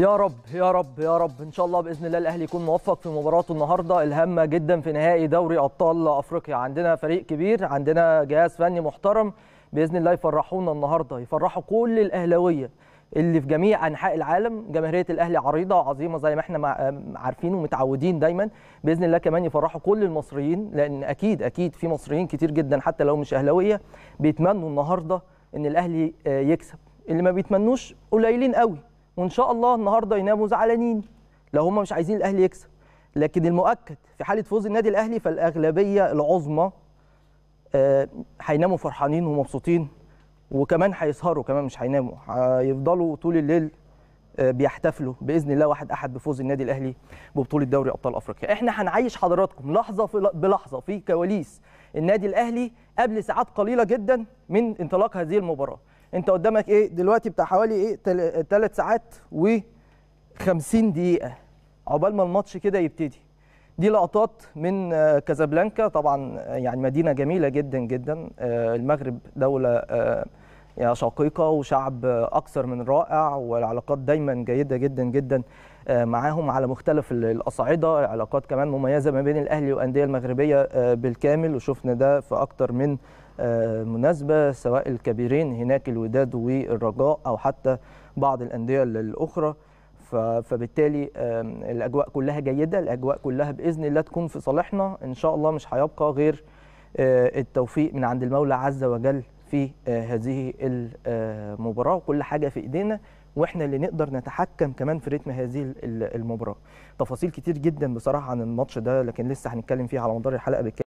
يا رب يا رب يا رب ان شاء الله باذن الله الاهلي يكون موفق في مباراته النهارده الهامه جدا في نهائي دوري ابطال افريقيا عندنا فريق كبير عندنا جهاز فني محترم باذن الله يفرحونا النهارده يفرحوا كل الاهلاويه اللي في جميع انحاء العالم جماهيريه الاهلي عريضه وعظيمه زي ما احنا عارفين ومتعودين دايما باذن الله كمان يفرحوا كل المصريين لان اكيد اكيد في مصريين كتير جدا حتى لو مش اهلاويه بيتمنوا النهارده ان الاهلي آه، يكسب اللي ما بيتمنوش قليلين قوي وان شاء الله النهارده يناموا زعلانين لو هم مش عايزين الاهلي يكسب لكن المؤكد في حاله فوز النادي الاهلي فالاغلبيه العظمى آه، هيناموا فرحانين ومبسوطين وكمان هيسهروا كمان مش هيناموا هيفضلوا طول الليل آه، بيحتفلوا باذن الله واحد احد بفوز النادي الاهلي ببطوله دوري ابطال افريقيا احنا هنعيش حضراتكم لحظه في بلحظه في كواليس النادي الاهلي قبل ساعات قليله جدا من انطلاق هذه المباراه انت قدامك ايه دلوقتي بتاع حوالي ايه 3 ساعات و50 دقيقه عقبال ما الماتش كده يبتدي دي لقطات من آه، كازابلانكا طبعا آه، يعني مدينه جميله جدا جدا آه، المغرب دوله يعني شقيقه وشعب اكثر من رائع والعلاقات دايما جيده جدا جدا معاهم على مختلف الاصعده علاقات كمان مميزه ما بين الاهلي والانديه المغربيه بالكامل وشفنا ده في اكثر من آه، مناسبه سواء الكبيرين هناك الوداد والرجاء او حتى بعض الانديه الاخرى فبالتالي الاجواء كلها جيده الاجواء كلها باذن الله تكون في صالحنا ان شاء الله مش هيبقى غير آه، التوفيق من عند المولى عز وجل في آه، هذه المباراه وكل حاجه في ايدينا واحنا اللي نقدر نتحكم كمان في رتم هذه المباراه تفاصيل كتير جدا بصراحه عن الماتش ده لكن لسه هنتكلم فيها على مدار الحلقه بالكامل